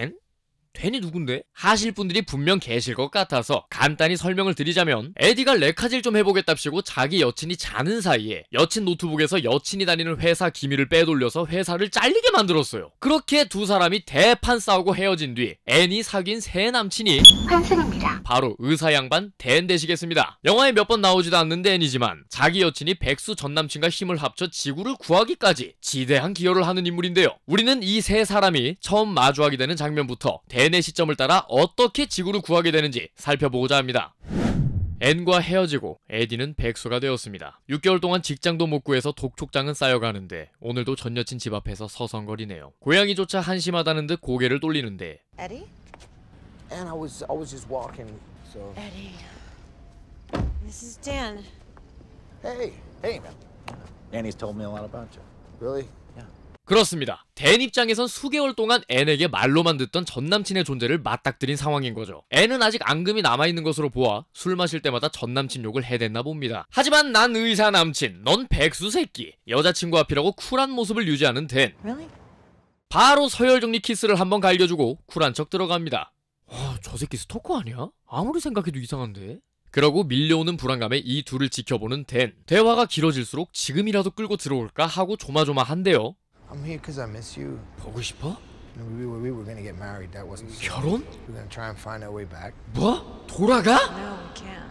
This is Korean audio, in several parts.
Kent 되니 누군데? 하실 분들이 분명 계실 것 같아서 간단히 설명을 드리자면 에디가 레카질 좀 해보겠답시고 자기 여친이 자는 사이에 여친 노트북에서 여친이 다니는 회사 기밀을 빼돌려서 회사를 잘리게 만들었어요. 그렇게 두 사람이 대판 싸우고 헤어진 뒤 앤이 사귄 새 남친이 환승입니다. 바로 의사 양반 댄 되시겠습니다. 영화에 몇 번 나오지도 않는 데앤이지만 자기 여친이 백수 전 남친과 힘을 합쳐 지구를 구하기까지 지대한 기여를 하는 인물인데요. 우리는 이 세 사람이 처음 마주하게 되는 장면부터 대 n의 시점을 따라 어떻게 지구를 구하게 되는지 살펴보고자 합니다. 앤과 헤어지고 에디는 백수가 되었습니다. 6개월 동안 직장도 못 구해서 독촉장은 쌓여가는데 오늘도 전 여친 집 앞에서 서성거리네요. 고양이조차 한심하다는 듯 고개를 돌리는데 에디? And I was I was just walking. So Eddie. This is Dan. Hey. Hey man. Danny's told me a lot about you. Really? 그렇습니다. 댄 입장에선 수개월 동안 앤에게 말로만 듣던 전남친의 존재를 맞닥뜨린 상황인 거죠. 앤은 아직 앙금이 남아있는 것으로 보아 술 마실 때마다 전남친 욕을 해댔나 봅니다. 하지만 난 의사 남친, 넌 백수 새끼, 여자친구 앞이라고 쿨한 모습을 유지하는 댄. 바로 서열정리 키스를 한번 갈겨주고 쿨한 척 들어갑니다. 와, 저 새끼 스토커 아니야? 아무리 생각해도 이상한데? 그러고 밀려오는 불안감에 이 둘을 지켜보는 댄. 대화가 길어질수록 지금이라도 끌고 들어올까 하고 조마조마한데요. I'm here because I miss you. 보고 싶어? We were, we were gonna get married. That wasn't. 결혼? We're gonna try and find our way back. 뭐? 돌아가? No, we can't.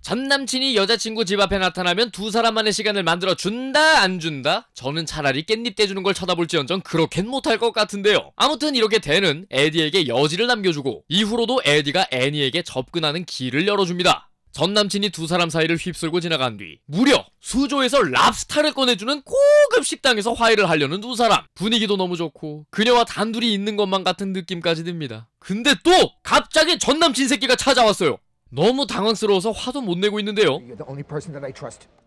전 남친이 여자친구 집 앞에 나타나면 두 사람만의 시간을 만들어 준다 안 준다? 저는 차라리 깻잎 떼주는 걸 쳐다볼지언정 그렇겐 못할 것 같은데요. 아무튼 이렇게 대는 에디에게 여지를 남겨주고 이후로도 에디가 애니에게 접근하는 길을 열어줍니다. 전 남친이 두 사람 사이를 휩쓸고 지나간 뒤 무려 수조에서 랍스타를 꺼내주는 고급 식당에서 화해를 하려는 두 사람 분위기도 너무 좋고 그녀와 단둘이 있는 것만 같은 느낌까지 듭니다 근데 또 갑자기 전 남친 새끼가 찾아왔어요 너무 당황스러워서 화도 못 내고 있는데요.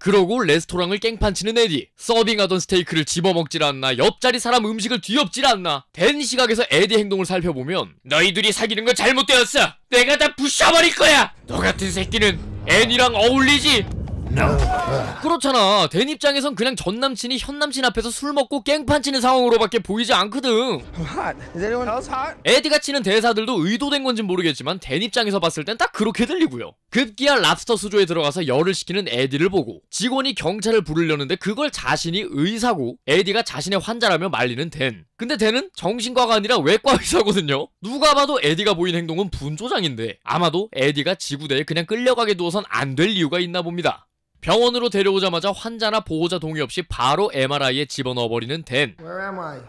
그러고 레스토랑을 깽판치는 에디. 서빙하던 스테이크를 집어먹질 않나, 옆자리 사람 음식을 뒤엎질 않나. 댄 시각에서 에디 행동을 살펴보면 너희들이 사귀는 건 잘못되었어. 내가 다 부셔버릴 거야. 너 같은 새끼는 앤이랑 어울리지. No. 그렇잖아. 댄 입장에선 그냥 전 남친이 현 남친 앞에서 술 먹고 깽판 치는 상황으로밖에 보이지 않거든. 에디가 치는 대사들도 의도된 건진 모르겠지만 댄 입장에서 봤을 땐 딱 그렇게 들리고요. 급기야 랍스터 수조에 들어가서 열을 식히는 에디를 보고 직원이 경찰을 부르려는데 그걸 자신이 의사고 에디가 자신의 환자라며 말리는 댄. 근데 댄은 정신과가 아니라 외과 의사거든요. 누가 봐도 에디가 보인 행동은 분조장인데 아마도 에디가 지구대에 그냥 끌려가게 두어선 안 될 이유가 있나 봅니다. 병원으로 데려오자마자 환자나 보호자 동의 없이 바로 MRI에 집어넣어버리는 댄.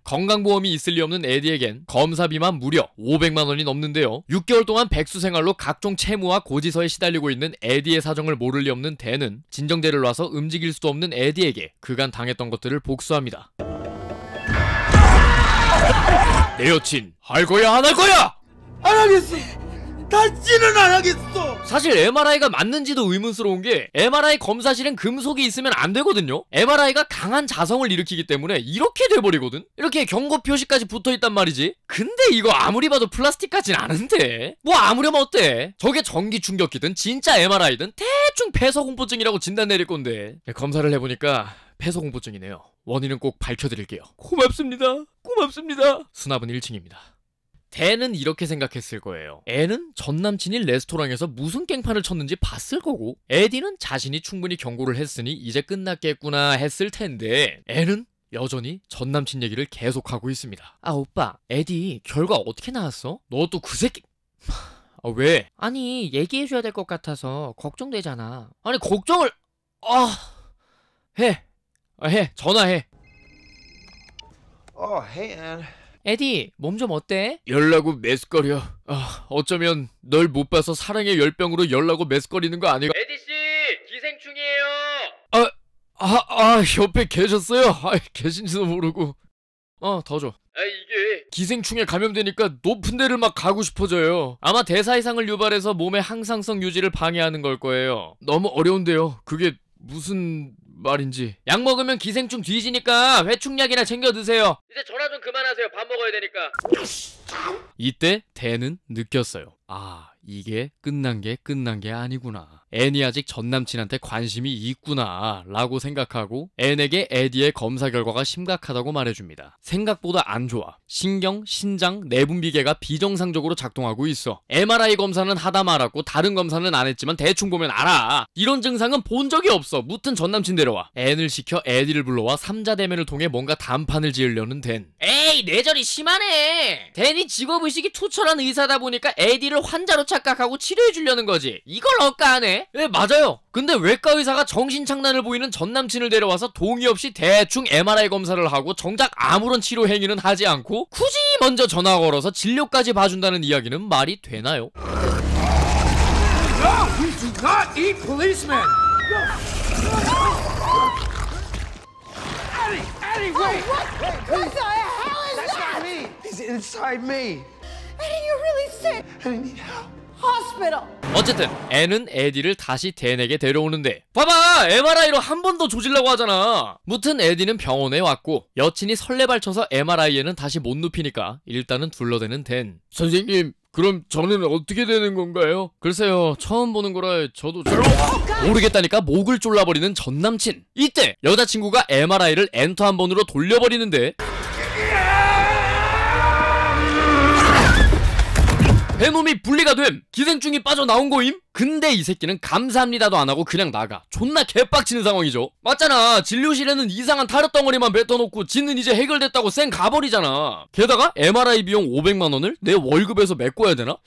건강보험이 있을 리 없는 에디에겐 검사비만 무려 500만 원이 넘는데요. 6개월 동안 백수 생활로 각종 채무와 고지서에 시달리고 있는 에디의 사정을 모를 리 없는 댄은 진정제를 놔서 움직일 수도 없는 에디에게 그간 당했던 것들을 복수합니다. 내 여친 할 거야 안 할 거야? 안 하겠어. 닿지는 안 하겠어 사실 MRI가 맞는지도 의문스러운 게 MRI 검사실엔 금속이 있으면 안 되거든요 MRI가 강한 자성을 일으키기 때문에 이렇게 돼버리거든 이렇게 경고 표시까지 붙어있단 말이지 근데 이거 아무리 봐도 플라스틱 같진 않은데 뭐 아무렴 어때 저게 전기 충격기든 진짜 MRI든 대충 폐소공포증이라고 진단 내릴 건데 네, 검사를 해보니까 폐소공포증이네요 원인은 꼭 밝혀드릴게요 고맙습니다 고맙습니다 수납은 1층입니다 대는 이렇게 생각했을 거예요. 애는 전 남친이 레스토랑에서 무슨 깽판을 쳤는지 봤을 거고 에디는 자신이 충분히 경고를 했으니 이제 끝났겠구나 했을 텐데 애는 여전히 전 남친 얘기를 계속하고 있습니다. 아 오빠 에디 결과 어떻게 나왔어? 너 또 그 새끼... 아 왜? 아니 얘기해줘야 될 것 같아서 걱정되잖아. 아니 걱정을... 아... 해. 아, 해. 전화해. Oh, hey, Anne. 에디, 몸 좀 어때? 열나고 메스꺼려. 아, 어쩌면 널 못 봐서 사랑의 열병으로 열나고 메스꺼리는 거 아니가? 에디씨, 기생충이에요! 아, 아, 아, 옆에 계셨어요? 아, 계신지도 모르고. 어, 더 줘. 아, 이게. 기생충에 감염되니까 높은 데를 막 가고 싶어져요. 아마 대사 이상을 유발해서 몸의 항상성 유지를 방해하는 걸 거예요. 너무 어려운데요. 그게 무슨 말인지 약 먹으면 기생충 뒤지니까 회충약이나 챙겨 드세요 이제 전화 좀 그만하세요 밥 먹어야 되니까 이때 대는 느꼈어요 아 이게 끝난 게 끝난 게 아니구나 앤이 아직 전 남친한테 관심이 있구나 라고 생각하고 앤에게 에디의 검사 결과가 심각하다고 말해줍니다. 생각보다 안 좋아. 신경, 신장, 내분비계가 비정상적으로 작동하고 있어. MRI 검사는 하다 말았고 다른 검사는 안 했지만 대충 보면 알아. 이런 증상은 본 적이 없어. 무튼 전 남친 데려와. 앤을 시켜 에디를 불러와 3자 대면을 통해 뭔가 담판을 지으려는 댄. 에이 뇌절이 심하네. 댄이 직업의식이 투철한 의사다 보니까 에디를 환자로 착각하고 치료해주려는 거지. 이걸 억까하네. 예? 맞아요. 근데 외과 의사가 정신장난을 보이는 전 남친을 데려와서 동의 없이 대충 MRI 검사를 하고 정작 아무런 치료 행위는 하지 않고 굳이 먼저 전화 걸어서 진료까지 봐준다는 이야기는 말이 되나요? No, 어쨌든 애는 에디를 다시 댄에게 데려오는데 봐봐 MRI로 한 번 더 조질라고 하잖아 무튼 에디는 병원에 왔고 여친이 설레발쳐서 MRI에는 다시 못 눕히니까 일단은 둘러대는 댄 선생님 그럼 저는 어떻게 되는 건가요? 글쎄요 처음 보는 거라 저도 잘... 모르겠다니까 목을 졸라버리는 전남친 이때 여자친구가 MRI를 엔터 한 번으로 돌려버리는데 베놈이 분리가 됨 기생충이 빠져나온 거임? 근데 이 새끼는 감사합니다도 안 하고 그냥 나가 존나 개빡치는 상황이죠 맞잖아 진료실에는 이상한 타르 덩어리만 뱉어놓고 지는 이제 해결됐다고 쌩 가버리잖아 게다가 MRI 비용 500만원을 내 월급에서 메꿔야 되나?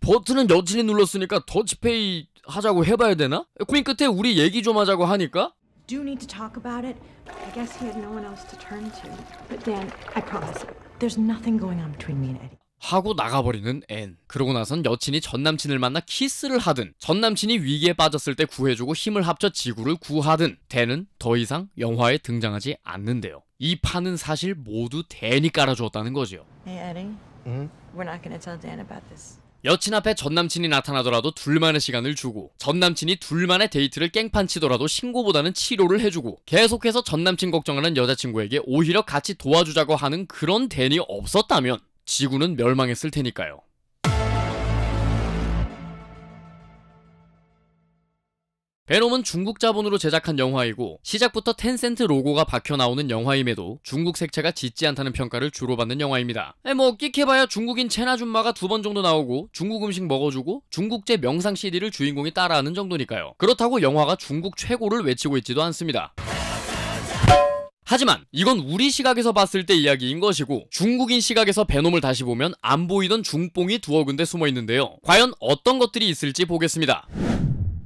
버튼은 여친이 눌렀으니까 더치페이 하자고 해봐야 되나? 코인 끝에 우리 얘기 좀 하자고 하니까 do need to talk about it. I guess he had no one else to turn to. But Dan, I promise, there's nothing going on between me and Eddie. 하고 나가버리는 앤. 그러고 나선 여친이 전 남친을 만나 키스를 하든, 전 남친이 위기에 빠졌을 때 구해주고 힘을 합쳐 지구를 구하든, 대는 더 이상 영화에 등장하지 않는데요. 이 판은 사실 모두 대니 깔아주었다는 거지요. Hey, Eddie. 응? We're not gonna tell Dan about this. 여친 앞에 전 남친이 나타나더라도 둘만의 시간을 주고 전 남친이 둘만의 데이트를 깽판치더라도 신고보다는 치료를 해주고 계속해서 전 남친 걱정하는 여자친구에게 오히려 같이 도와주자고 하는 그런 대니 없었다면 지구는 멸망했을 테니까요. 베놈은 중국 자본으로 제작한 영화이고 시작부터 텐센트 로고가 박혀 나오는 영화임에도 중국 색채가 짙지 않다는 평가를 주로 받는 영화입니다. 예, 뭐 끼켜봐야 중국인 채나줌마가 두 번 정도 나오고 중국 음식 먹어주고 중국제 명상 CD를 주인공이 따라하는 정도니까요. 그렇다고 영화가 중국 최고를 외치고 있지도 않습니다. 하지만 이건 우리 시각에서 봤을 때 이야기인 것이고 중국인 시각에서 베놈을 다시 보면 안 보이던 중뽕이 두어 군데 숨어 있는데요. 과연 어떤 것들이 있을지 보겠습니다.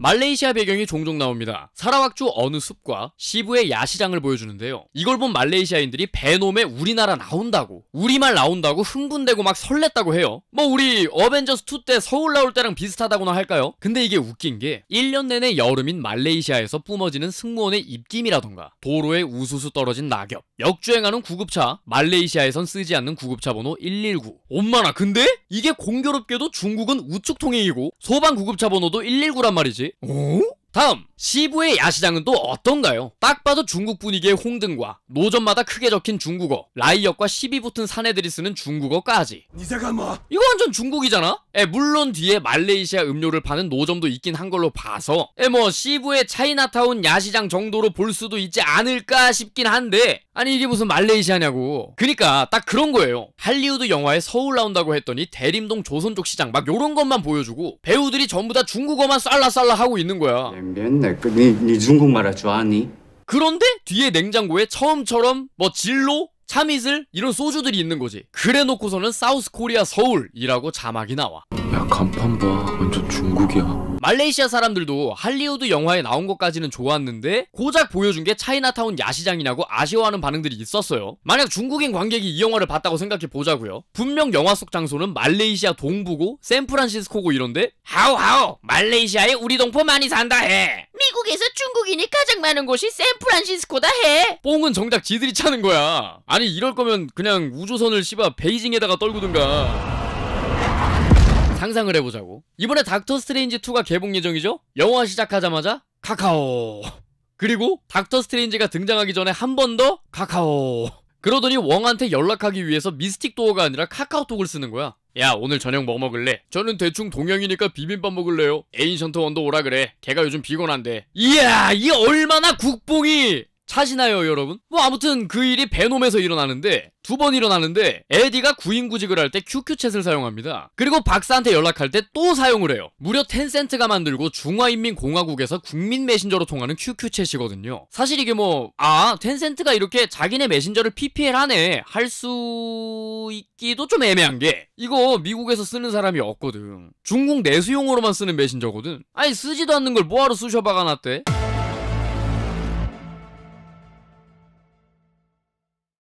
말레이시아 배경이 종종 나옵니다. 사라왁주 어느 숲과 시부의 야시장을 보여주는데요. 이걸 본 말레이시아인들이 베놈에 우리나라 나온다고 우리말 나온다고 흥분되고 막 설렜다고 해요. 뭐 우리 어벤져스 2 때 서울 나올 때랑 비슷하다고나 할까요? 근데 이게 웃긴 게 1년 내내 여름인 말레이시아에서 뿜어지는 승무원의 입김이라던가 도로에 우수수 떨어진 낙엽 역주행하는 구급차 말레이시아에선 쓰지 않는 구급차 번호 119 엄마나 근데 이게 공교롭게도 중국은 우측 통행이고 소방 구급차 번호도 119란 말이지 哦。 다음 시부의 야시장은 또 어떤가요? 딱 봐도 중국 분위기의 홍등과 노점마다 크게 적힌 중국어 라이엇과 시비 붙은 사내들이 쓰는 중국어까지 이거 완전 중국이잖아? 에 물론 뒤에 말레이시아 음료를 파는 노점도 있긴 한 걸로 봐서 에뭐 시부의 차이나타운 야시장 정도로 볼 수도 있지 않을까 싶긴 한데 아니 이게 무슨 말레이시아냐고 그니까 딱 그런 거예요 할리우드 영화에 서울 나온다고 했더니 대림동 조선족 시장 막 요런 것만 보여주고 배우들이 전부 다 중국어만 쌀라쌀라 하고 있는 거야 예, 맨날 네, 중국말을 좋아하니? 그런데 뒤에 냉장고에 처음처럼 뭐 진로, 참이슬 이런 소주들이 있는 거지. 그래놓고서는 사우스 코리아 서울이라고 자막이 나와. 간판 봐 완전 중국이야 말레이시아 사람들도 할리우드 영화에 나온 것까지는 좋았는데 고작 보여준 게 차이나타운 야시장이라고 아쉬워하는 반응들이 있었어요 만약 중국인 관객이 이 영화를 봤다고 생각해 보자고요 분명 영화 속 장소는 말레이시아 동부고 샌프란시스코고 이런데 하오하오 말레이시아에 우리 동포 많이 산다 해 미국에서 중국인이 가장 많은 곳이 샌프란시스코다 해 뽕은 정작 지들이 차는 거야 아니 이럴 거면 그냥 우조선을 씨바 베이징에다가 떨구든가 상상을 해보자고. 이번에 닥터 스트레인지 2가 개봉 예정이죠? 영화 시작하자마자 카카오. 그리고 닥터 스트레인지가 등장하기 전에 한 번 더 카카오. 그러더니 웡한테 연락하기 위해서 미스틱 도어가 아니라 카카오톡을 쓰는 거야. 야 오늘 저녁 뭐 먹을래? 저는 대충 동양이니까 비빔밥 먹을래요. 에인션트 원도 오라 그래. 걔가 요즘 비곤한데. 이야 이 얼마나 국뽕이 차시나요 여러분? 뭐 아무튼 그 일이 베놈에서 일어나는데 두 번 일어나는데 에디가 구인구직을 할 때 QQ챗을 사용합니다. 그리고 박사한테 연락할 때 또 사용을 해요. 무려 텐센트가 만들고 중화인민공화국에서 국민 메신저로 통하는 QQ챗이거든요. 사실 이게 뭐 아 텐센트가 이렇게 자기네 메신저를 PPL 하네 할 수 있기도 좀 애매한 게 이거 미국에서 쓰는 사람이 없거든. 중국 내수용으로만 쓰는 메신저거든. 아니 쓰지도 않는 걸 뭐하러 쑤셔박아놨대?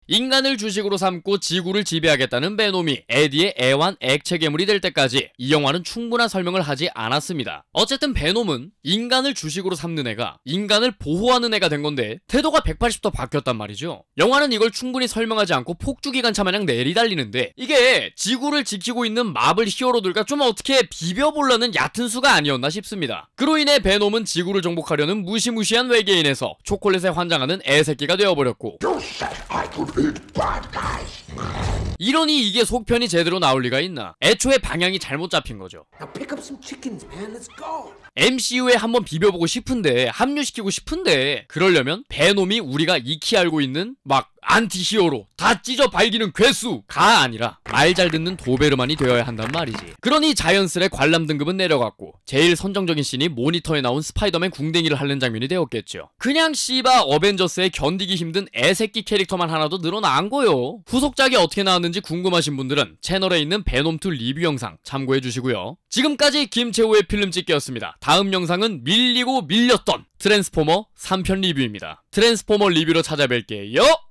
인간을 주식으로 삼고 지구를 지배하겠다는 베놈이 에디의 애완 액체괴물이 될 때까지 이 영화는 충분한 설명을 하지 않았습니다. 어쨌든 베놈은 인간을 주식으로 삼는 애가 인간을 보호하는 애가 된 건데 태도가 180도 바뀌었단 말이죠. 영화는 이걸 충분히 설명하지 않고 폭주기관차 마냥 내리달리는데 이게 지구를 지키고 있는 마블 히어로들과 좀 어떻게 비벼보려는 얕은 수가 아니었나 싶습니다. 그로 인해 베놈은 지구를 정복하려는 무시무시한 외계인에서 초콜릿에 환장하는 애새끼가 되어버렸고 이러니 이게 속편이 제대로 나올 리가 있나 애초에 방향이 잘못 잡힌 거죠 MCU에 한번 비벼보고 싶은데 합류시키고 싶은데 그러려면 베놈이 우리가 익히 알고 있는 막 안티시어로다 찢어 발기는 괴수가 아니라 말 잘 듣는 도베르만이 되어야 한단 말이지 그러니 자연스레 관람 등급은 내려갔고 제일 선정적인 씬이 모니터에 나온 스파이더맨 궁뎅이를 하는 장면이 되었겠죠 그냥 씨바 어벤져스의 견디기 힘든 애새끼 캐릭터만 하나 도 늘어난 거요 후속작이 어떻게 나왔는지 궁금하신 분들은 채널에 있는 베놈2 리뷰 영상 참고해 주시고요 지금까지 김채호의 필름 찍기였습니다 다음 영상은 밀리고 밀렸던 트랜스포머 3편 리뷰입니다 트랜스포머 리뷰로 찾아뵐게요